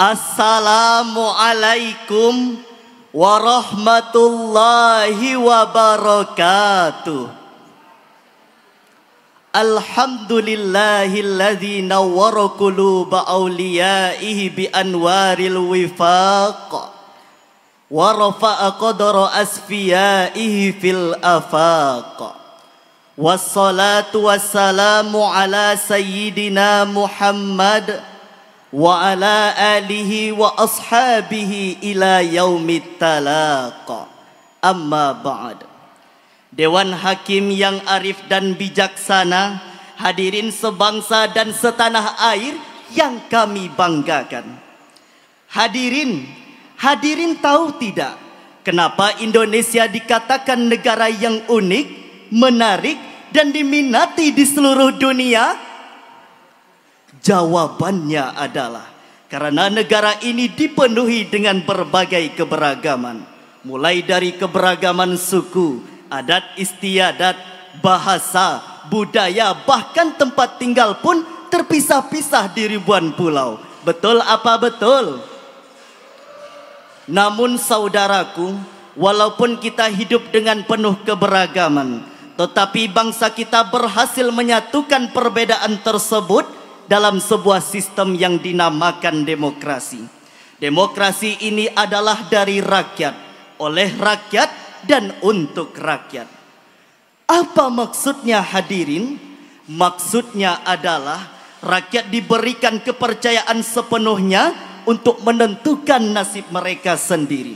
Assalamualaikum warahmatullahi wabarakatuh. Alhamdulillahilladzi nawwara quluba awliyaihi bi anwaril wifaq wa rafa'a qadra asfiyaihi fil afaq. Wassalatu wassalamu ala sayyidina Muhammad wa ala alihi wa ashabihi ila yaumit talaqa amma ba'd Dewan Hakim yang arif dan bijaksana hadirin sebangsa dan setanah air yang kami banggakan Hadirin hadirin tahu tidak kenapa Indonesia dikatakan negara yang unik menarik dan diminati di seluruh dunia Jawabannya adalah karena negara ini dipenuhi dengan berbagai keberagaman, mulai dari keberagaman suku, adat istiadat, bahasa, budaya, bahkan tempat tinggal pun terpisah-pisah di ribuan pulau. Betul apa betul? Namun saudaraku, walaupun kita hidup dengan penuh keberagaman, tetapi bangsa kita berhasil menyatukan perbedaan tersebut dalam sebuah sistem yang dinamakan demokrasi. Demokrasi ini adalah dari rakyat, oleh rakyat, dan untuk rakyat. Apa maksudnya hadirin? Maksudnya adalah rakyat diberikan kepercayaan sepenuhnya untuk menentukan nasib mereka sendiri.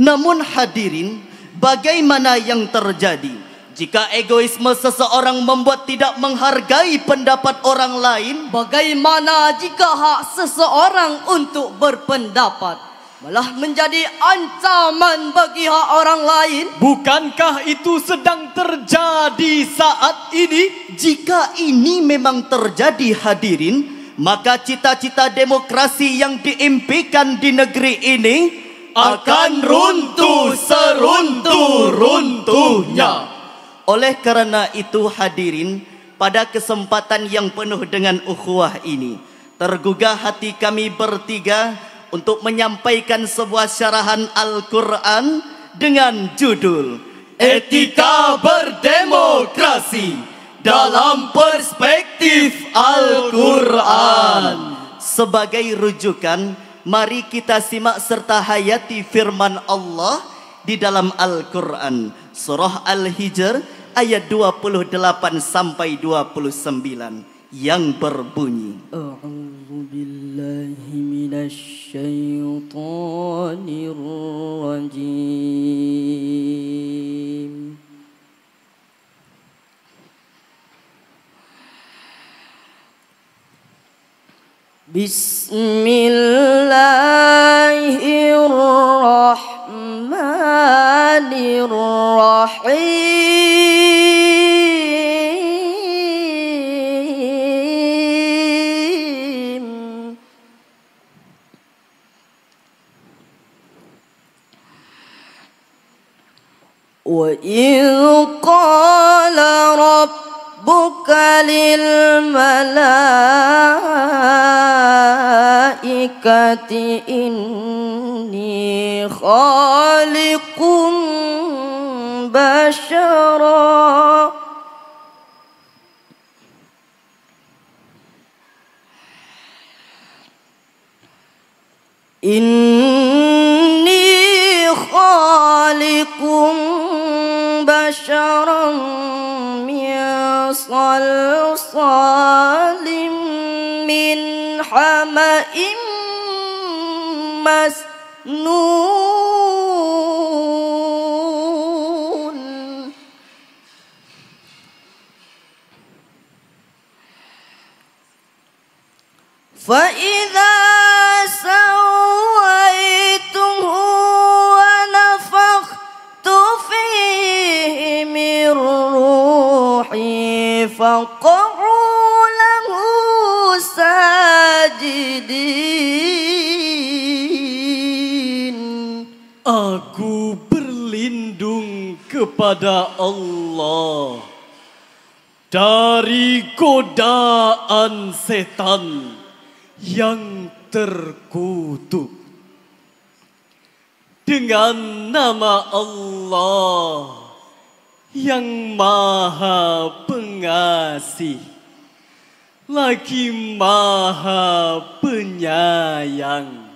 Namun hadirin, bagaimana yang terjadi? Jika egoisme seseorang membuat tidak menghargai pendapat orang lain, bagaimana jika hak seseorang untuk berpendapat malah menjadi ancaman bagi hak orang lain? Bukankah itu sedang terjadi saat ini? Jika ini memang terjadi hadirin, maka cita-cita demokrasi yang diimpikan di negeri ini akan runtuh seruntuh-runtuhnya. Oleh karena itu hadirin, pada kesempatan yang penuh dengan ukhuwah ini, tergugah hati kami bertiga untuk menyampaikan sebuah syarahan Al-Quran dengan judul Etika Berdemokrasi dalam Perspektif Al-Quran. Sebagai rujukan, mari kita simak serta hayati firman Allah di dalam Al-Quran. Surah Al-Hijr ayat 28 sampai 29 yang berbunyi Bismillahirrahmanirrahim إذ قال ربك للملائكة إني خالق بشرا إني خالق محشرا من صلصال من حمأ مسنون فإذا setan yang terkutuk. Dengan nama Allah yang maha pengasih, lagi maha penyayang.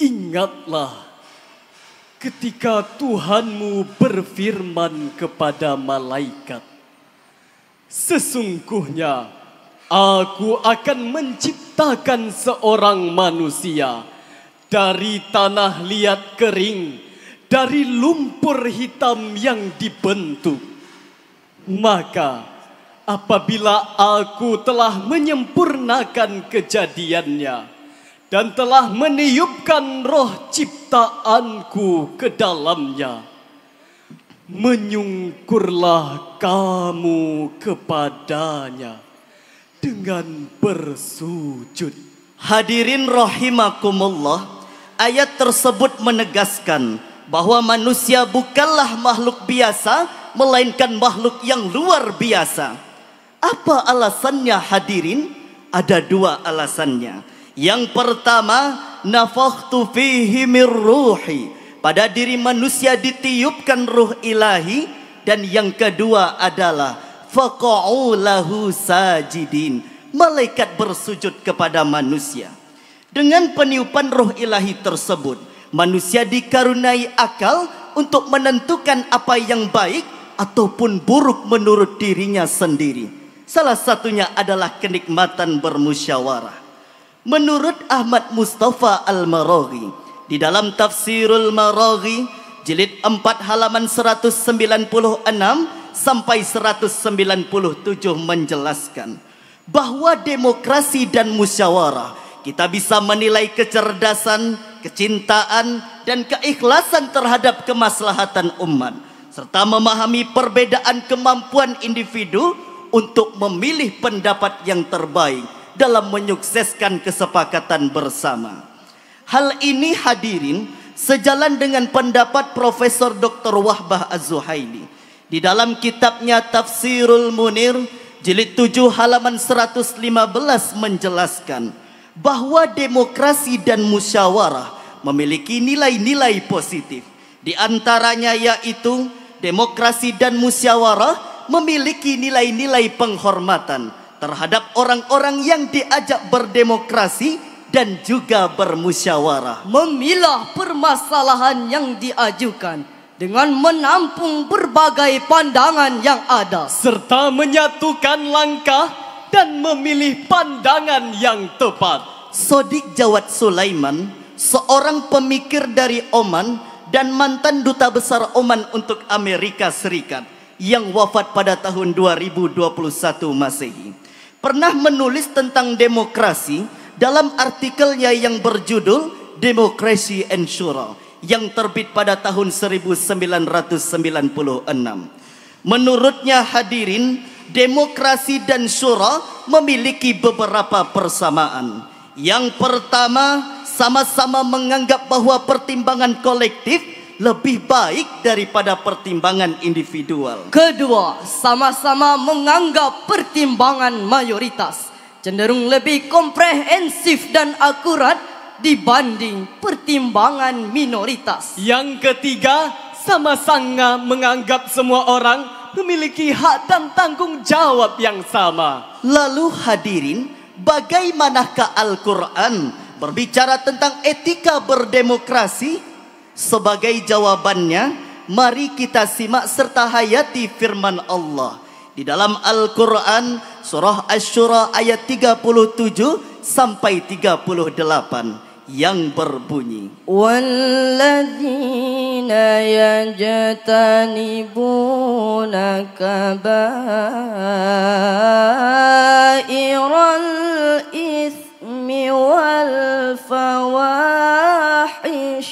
Ingatlah ketika Tuhanmu berfirman kepada malaikat, sesungguhnya Aku akan menciptakan seorang manusia dari tanah liat kering, dari lumpur hitam yang dibentuk. Maka apabila aku telah menyempurnakan kejadiannya dan telah meniupkan roh ciptaanku ke dalamnya, menyungkurlah kamu kepadanya dengan bersujud. Hadirin rahimakumullah, ayat tersebut menegaskan bahwa manusia bukanlah makhluk biasa, melainkan makhluk yang luar biasa. Apa alasannya hadirin? Ada dua alasannya. Yang pertama, nafakhtu fihi ruhi. Pada diri manusia ditiupkan ruh ilahi dan yang kedua adalah faqa'u lahu sajidin. Malaikat bersujud kepada manusia. Dengan peniupan roh ilahi tersebut, manusia dikarunai akal untuk menentukan apa yang baik ataupun buruk menurut dirinya sendiri. Salah satunya adalah kenikmatan bermusyawarah. Menurut Ahmad Mustafa Al-Maraghi, di dalam Tafsirul Maraghi, jilid 4 halaman 196, sampai 197 menjelaskan bahwa demokrasi dan musyawarah kita bisa menilai kecerdasan, kecintaan, dan keikhlasan terhadap kemaslahatan umat serta memahami perbedaan kemampuan individu untuk memilih pendapat yang terbaik dalam menyukseskan kesepakatan bersama. Hal ini hadirin sejalan dengan pendapat Profesor Dr. Wahbah Az-Zuhaili di dalam kitabnya Tafsirul Munir jilid 7 halaman 115 menjelaskan bahwa demokrasi dan musyawarah memiliki nilai-nilai positif. Di antaranya yaitu demokrasi dan musyawarah memiliki nilai-nilai penghormatan terhadap orang-orang yang diajak berdemokrasi dan juga bermusyawarah. Memilah permasalahan yang diajukan dengan menampung berbagai pandangan yang ada serta menyatukan langkah dan memilih pandangan yang tepat. Sodik Jawad Sulaiman, seorang pemikir dari Oman dan mantan duta besar Oman untuk Amerika Serikat yang wafat pada tahun 2021 Masehi, pernah menulis tentang demokrasi dalam artikelnya yang berjudul Democracy and Shura yang terbit pada tahun 1996. Menurutnya hadirin, demokrasi dan syura memiliki beberapa persamaan. Yang pertama, sama-sama menganggap bahwa pertimbangan kolektif lebih baik daripada pertimbangan individual. Kedua, sama-sama menganggap pertimbangan mayoritas cenderung lebih komprehensif dan akurat dibanding pertimbangan minoritas. Yang ketiga, sama-sama menganggap semua orang memiliki hak dan tanggung jawab yang sama. Lalu hadirin, bagaimanakah Al-Quran berbicara tentang etika berdemokrasi? Sebagai jawabannya, mari kita simak serta hayati firman Allah. Di dalam Al-Quran surah Ash-Shura ayat 37 sampai 38 yang berbunyi walladzina yajtanibuna kabairal ismi wal fawahish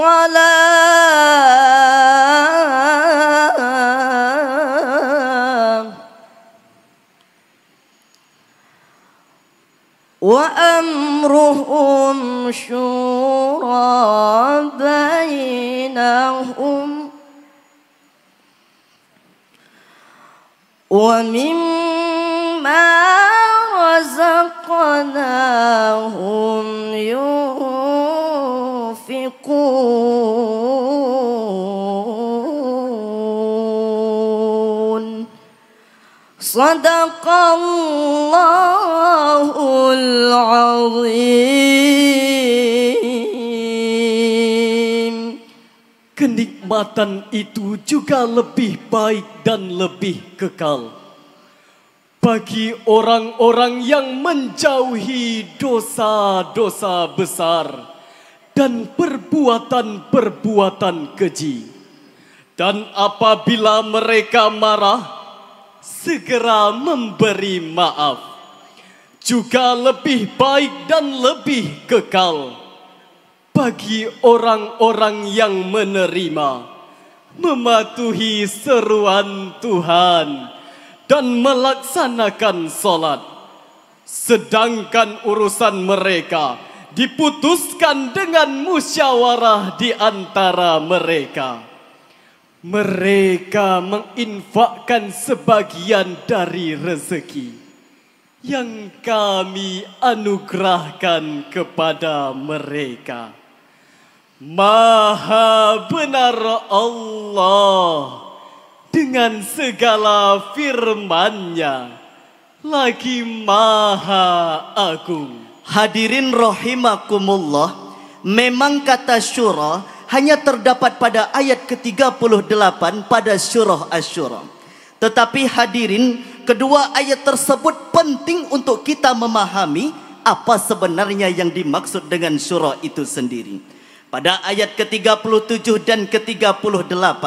الصلاة وأمرهم شورى بينهم ومما رزقناهم يوم ينفقون صدق الله العظيم kenikmatan itu juga lebih baik dan lebih kekal bagi orang-orang yang menjauhi dosa-dosa besar dan perbuatan-perbuatan keji. Dan apabila mereka marah, segera memberi maaf. Juga lebih baik dan lebih kekal bagi orang-orang yang menerima, mematuhi seruan Tuhan, dan melaksanakan solat. Sedangkan urusan mereka, mereka, diputuskan dengan musyawarah di antara mereka. Mereka menginfakkan sebagian dari rezeki yang kami anugerahkan kepada mereka. Maha benar Allah dengan segala firman-Nya lagi maha agung. Hadirin rahimakumullah Memang kata syurah Hanya terdapat pada ayat ke-38 Pada syurah asyurah Tetapi hadirin Kedua ayat tersebut penting untuk kita memahami Apa sebenarnya yang dimaksud dengan syurah itu sendiri Pada ayat ke-37 dan ke-38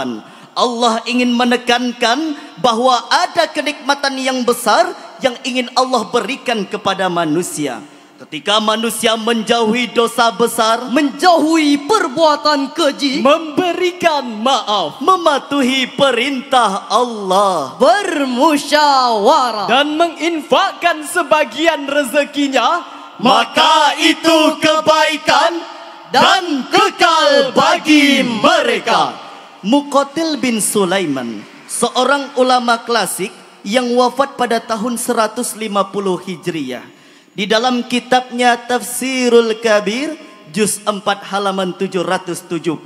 Allah ingin menekankan bahawa ada kenikmatan yang besar yang ingin Allah berikan kepada manusia. Ketika manusia menjauhi dosa besar, menjauhi perbuatan keji, memberikan maaf, mematuhi perintah Allah, bermusyawarah, dan menginfakkan sebagian rezekinya, maka itu kebaikan dan kekal bagi mereka. Mukotil bin Sulaiman, seorang ulama klasik yang wafat pada tahun 150 Hijriah di dalam kitabnya Tafsirul Kabir juz 4 halaman 772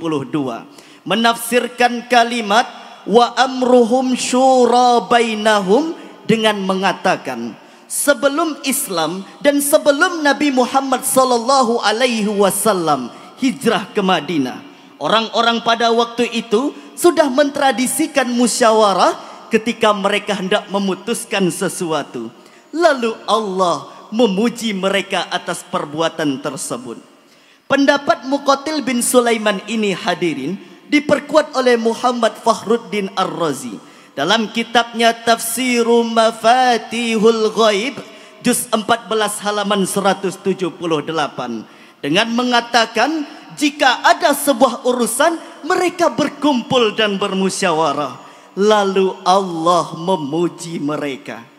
menafsirkan kalimat wa amruhum syura bainahum dengan mengatakan sebelum Islam dan sebelum Nabi Muhammad sallallahu alaihi wasallam hijrah ke Madinah orang-orang pada waktu itu sudah mentradisikan musyawarah ketika mereka hendak memutuskan sesuatu lalu Allah memuji mereka atas perbuatan tersebut. Pendapat Muqatil bin Sulaiman ini hadirin diperkuat oleh Muhammad Fakhruddin Ar-Razi dalam kitabnya Tafsiru Mafatihul Ghaib juz 14 halaman 178 dengan mengatakan jika ada sebuah urusan mereka berkumpul dan bermusyawarah lalu Allah memuji mereka.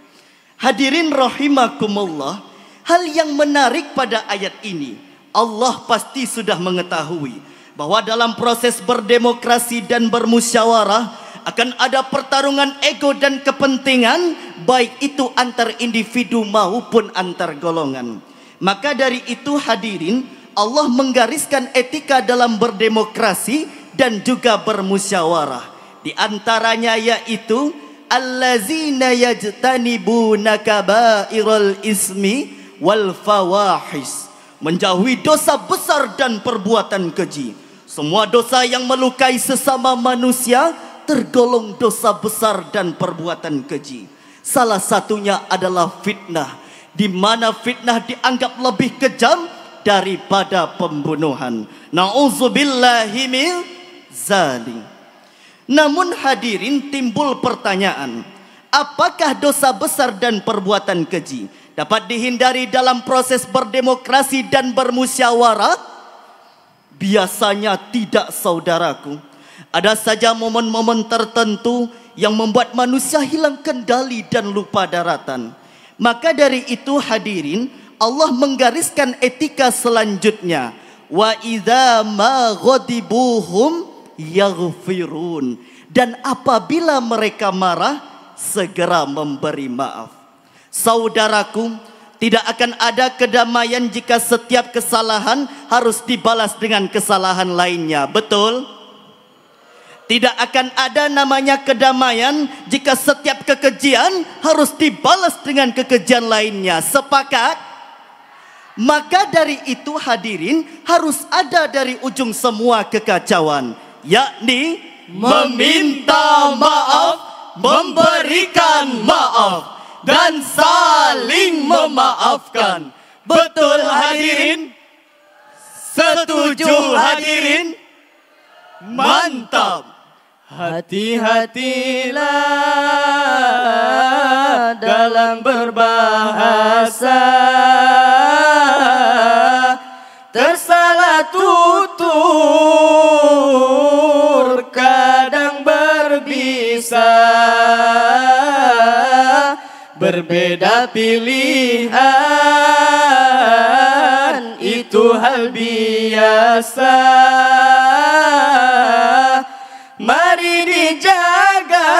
Hadirin rahimakumullah, hal yang menarik pada ayat ini, Allah pasti sudah mengetahui bahwa dalam proses berdemokrasi dan bermusyawarah akan ada pertarungan ego dan kepentingan baik itu antar individu maupun antar golongan. Maka dari itu hadirin, Allah menggariskan etika dalam berdemokrasi dan juga bermusyawarah. Di antaranya yaitu allazina yajtanibuna kabairal ismi wal fawahis menjauhi dosa besar dan perbuatan keji semua dosa yang melukai sesama manusia tergolong dosa besar dan perbuatan keji salah satunya adalah fitnah di mana fitnah dianggap lebih kejam daripada pembunuhan nauzubillahi min zalim namun hadirin timbul pertanyaan, apakah dosa besar dan perbuatan keji dapat dihindari dalam proses berdemokrasi dan bermusyawarah? Biasanya tidak saudaraku. Ada saja momen-momen tertentu yang membuat manusia hilang kendali dan lupa daratan. Maka dari itu hadirin, Allah menggariskan etika selanjutnya. Wa idza ma yaghfirun. Dan apabila mereka marah, segera memberi maaf. Saudaraku, tidak akan ada kedamaian jika setiap kesalahan harus dibalas dengan kesalahan lainnya. Betul? Tidak akan ada namanya kedamaian jika setiap kekejian harus dibalas dengan kekejian lainnya. Sepakat? Maka dari itu hadirin harus ada dari ujung semua kekacauan yakni meminta maaf, memberikan maaf, dan saling memaafkan. Betul hadirin? Setuju hadirin? Mantap. Hati-hatilah dalam berbahasa Tersalah tutup bisa berbeda pilihan itu hal biasa mari dijaga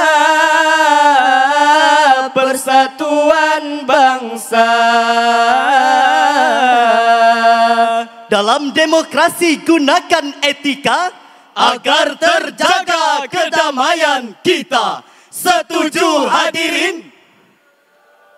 persatuan bangsa dalam demokrasi gunakan etika agar terjaga kedamaian kita. Setuju hadirin?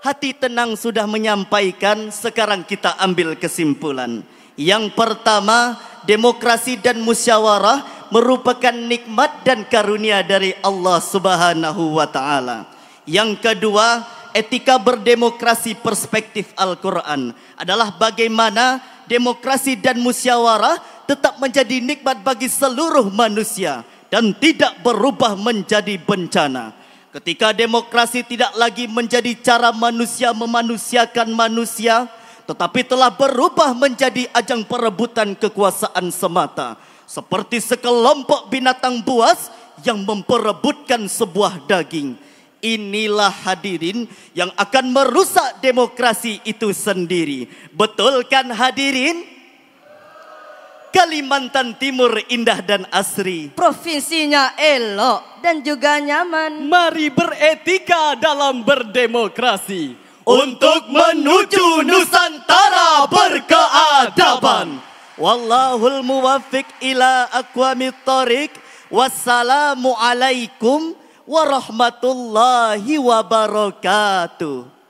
Hati tenang sudah menyampaikan, sekarang kita ambil kesimpulan. Yang pertama, demokrasi dan musyawarah merupakan nikmat dan karunia dari Allah Subhanahu wa taala. Yang kedua, etika berdemokrasi perspektif Al-Qur'an adalah bagaimana demokrasi dan musyawarah tetap menjadi nikmat bagi seluruh manusia dan tidak berubah menjadi bencana. Ketika demokrasi tidak lagi menjadi cara manusia memanusiakan manusia, tetapi telah berubah menjadi ajang perebutan kekuasaan semata, seperti sekelompok binatang buas yang memperebutkan sebuah daging inilah hadirin yang akan merusak demokrasi itu sendiri. Betul kan hadirin? Kalimantan Timur indah dan asri. Provinsinya elok dan juga nyaman. Mari beretika dalam berdemokrasi. Untuk menuju Nusantara berkeadaban. Wallahul muwafiq ila akwamit Wassalamualaikum warahmatullahi wabarakatuh.